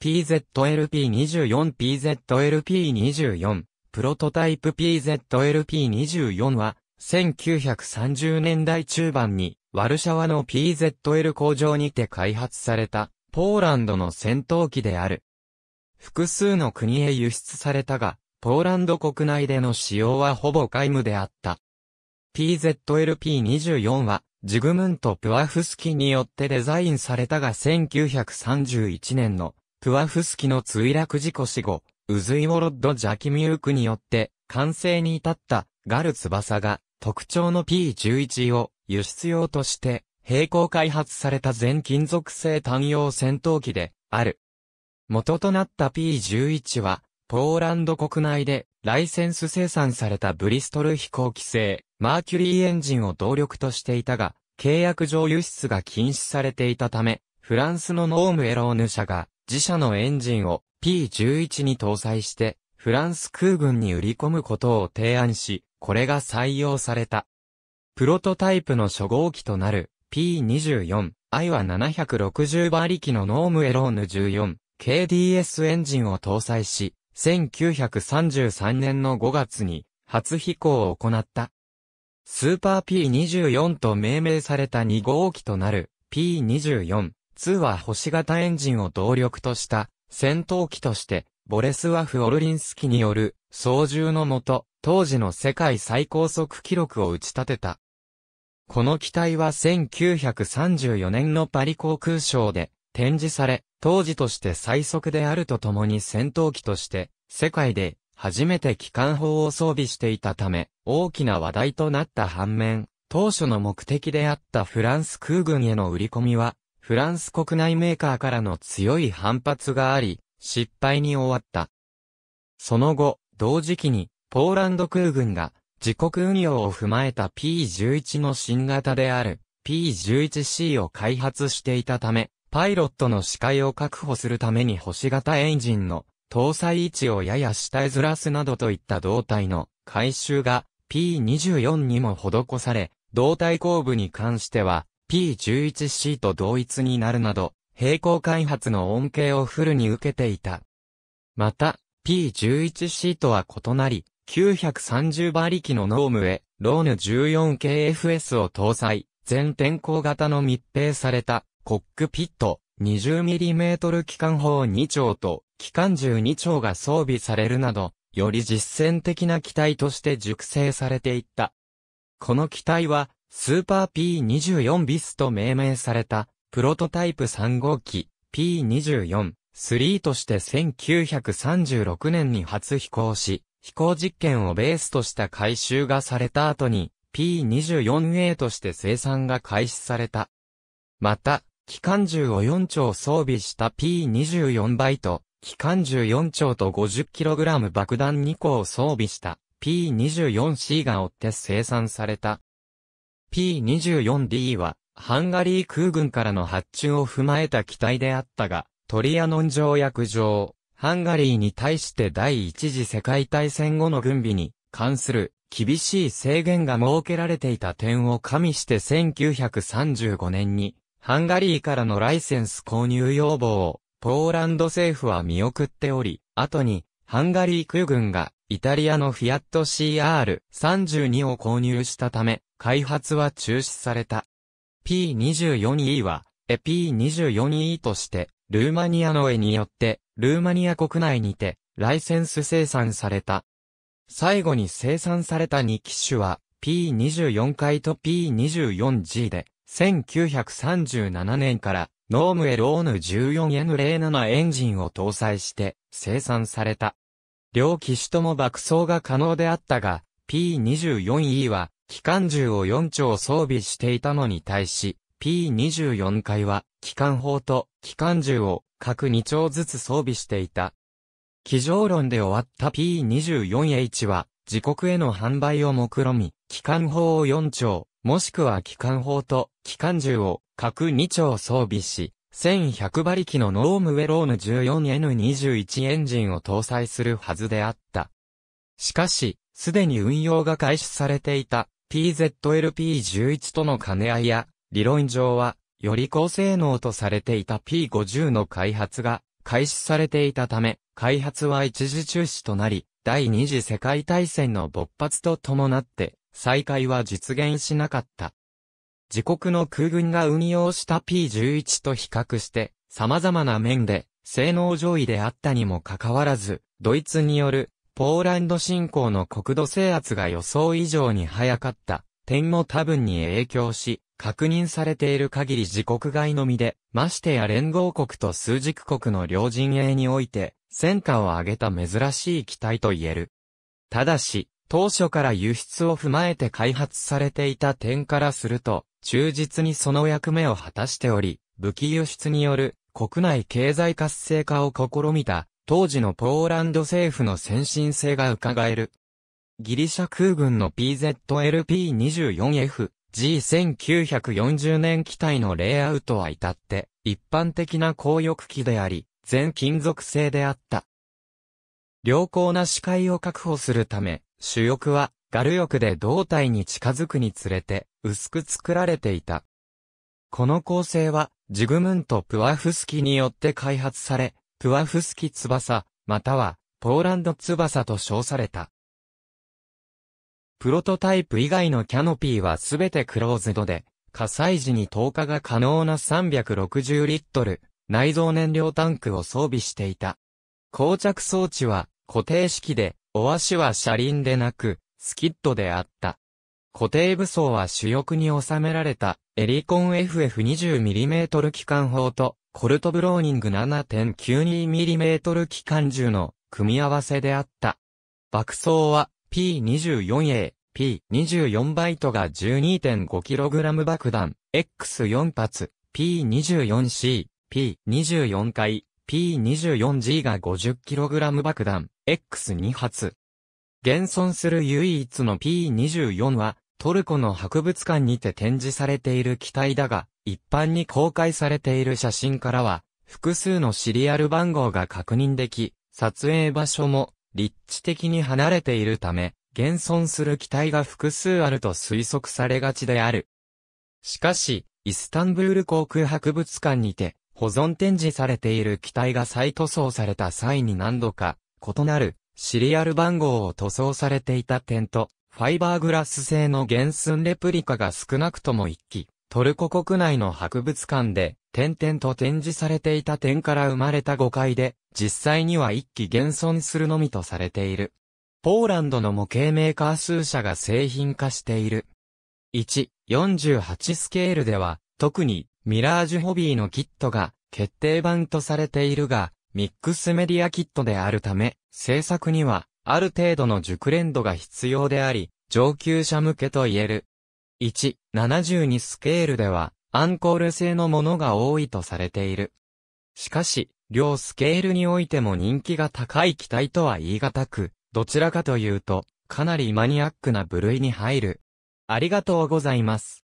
PZLP24PZLP24 プロトタイプ PZLP24 は1930年代中盤にワルシャワの PZL 工場にて開発されたポーランドの戦闘機である。複数の国へ輸出されたが、ポーランド国内での使用はほぼ皆無であった。PZLP24 はジグムント・プワフスキによってデザインされたが1931年のプワフスキの墜落事故死後、ウズイモロッド・ジャキミュークによって完成に至ったガル翼が特徴の P11 を輸出用として並行開発された全金属製単用戦闘機である。元となった P11 はポーランド国内でライセンス生産されたブリストル飛行機製マーキュリーエンジンを動力としていたが契約上輸出が禁止されていたためフランスのノームエローヌ社が自社のエンジンを P11 に搭載して、フランス空軍に売り込むことを提案し、これが採用された。プロトタイプの初号機となる P24、I は760馬力のノームエローヌ 14KDS エンジンを搭載し、1933年の5月に初飛行を行った。スーパー P24 と命名された2号機となる P24、2は星型エンジンを動力とした戦闘機として、ボレスワフ・オルリンスキによる操縦のもと、当時の世界最高速記録を打ち立てた。この機体は1934年のパリ航空ショーで展示され、当時として最速であるとともに戦闘機として、世界で初めて機関砲を装備していたため、大きな話題となった反面、当初の目的であったフランス空軍への売り込みは、フランス国内メーカーからの強い反発があり、失敗に終わった。その後、同時期に、ポーランド空軍が、自国運用を踏まえた P11 の新型である P11C を開発していたため、パイロットの視界を確保するために星型エンジンの搭載位置をやや下へずらすなどといった胴体の回収が P24 にも施され、胴体後部に関しては P11C と同一になるなど、並行開発の恩恵をフルに受けていた。また、P11C とは異なり、930馬力のノームへ、ローヌ 14KFS を搭載、全天候型の密閉された、コックピット、20mm 機関砲2丁と、機関銃2丁が装備されるなど、より実践的な機体として熟成されていった。この機体は、スーパー P24 ビスと命名された、プロトタイプ3号機 P24、3として1936年に初飛行し、飛行実験をベースとした回収がされた後に P24A として生産が開始された。また、機関銃を4丁装備した P24 バイト、機関銃4丁と 50kg 爆弾2個を装備した P24C が追って生産された。P-24D は、ハンガリー空軍からの発注を踏まえた機体であったが、トリアノン条約上、ハンガリーに対して第一次世界大戦後の軍備に関する厳しい制限が設けられていた点を加味して1935年に、ハンガリーからのライセンス購入要望を、ポーランド政府は見送っており、後に、ハンガリー空軍が、イタリアのフィアット CR32 を購入したため、開発は中止された。P24E は、エ P24E として、ルーマニアの絵によって、ルーマニア国内にて、ライセンス生産された。最後に生産された2機種は、P24 回と P24G で、1937年から、ノームエローヌ 14N07 エンジンを搭載して生産された。両機種とも爆走が可能であったが、P24E は機関銃を4丁装備していたのに対し、P24 回は、機関砲と機関銃を各2丁ずつ装備していた。機上論で終わった P24H は、自国への販売を目論み、機関砲を4丁、もしくは機関砲と機関銃を各2丁装備し、1100馬力のノームウェローヌ 14N21 エンジンを搭載するはずであった。しかし、すでに運用が開始されていた PZLP11 との兼ね合いや、理論上は、より高性能とされていた P50 の開発が開始されていたため、開発は一時中止となり、第二次世界大戦の勃発と伴って、再開は実現しなかった。自国の空軍が運用した P11 と比較して、様々な面で、性能上位であったにもかかわらず、ドイツによるポーランド侵攻の国土制圧が予想以上に早かった点も多分に影響し、確認されている限り自国外のみで、ましてや連合国と数軸国の両陣営において、戦果を上げた珍しい機体と言える。ただし、当初から輸出を踏まえて開発されていた点からすると、忠実にその役目を果たしており、武器輸出による国内経済活性化を試みた当時のポーランド政府の先進性が伺える。ギリシャ空軍の PZLP-24F、G1940 年機体のレイアウトは至って一般的な高翼機であり、全金属製であった。良好な視界を確保するため、主翼はガル翼で胴体に近づくにつれて薄く作られていた。この構成はジグムント・プワフスキによって開発され、プワフスキ翼、または、ポーランド翼と称された。プロトタイプ以外のキャノピーはすべてクローズドで、火災時に投下が可能な360リットル、内蔵燃料タンクを装備していた。膠着装置は固定式で、お足は車輪でなく、スキッドであった。固定武装は主翼に収められたエリコン FF20mm 機関砲とコルトブローニング 7.92mm 機関銃の組み合わせであった。爆走は P24A、P24 バイトが 12.5kg 爆弾、X4 発、P24C、P24 回、P24G が 50kg 爆弾、X2 発。現存する唯一の P24 は、トルコの博物館にて展示されている機体だが、一般に公開されている写真からは、複数のシリアル番号が確認でき、撮影場所も立地的に離れているため、現存する機体が複数あると推測されがちである。しかし、イスタンブール航空博物館にて、保存展示されている機体が再塗装された際に何度か、異なる、シリアル番号を塗装されていた点と、ファイバーグラス製の原寸レプリカが少なくとも1機、トルコ国内の博物館で、点々と展示されていた点から生まれた誤解で、実際には1機現存するのみとされている。ポーランドの模型メーカー数社が製品化している。1、48スケールでは、特に、ミラージュホビーのキットが、決定版とされているが、ミックスメディアキットであるため、制作には、ある程度の熟練度が必要であり、上級者向けと言える。1、72スケールでは、アンコール製のものが多いとされている。しかし、両スケールにおいても人気が高い機体とは言い難く、どちらかというと、かなりマニアックな部類に入る。ありがとうございます。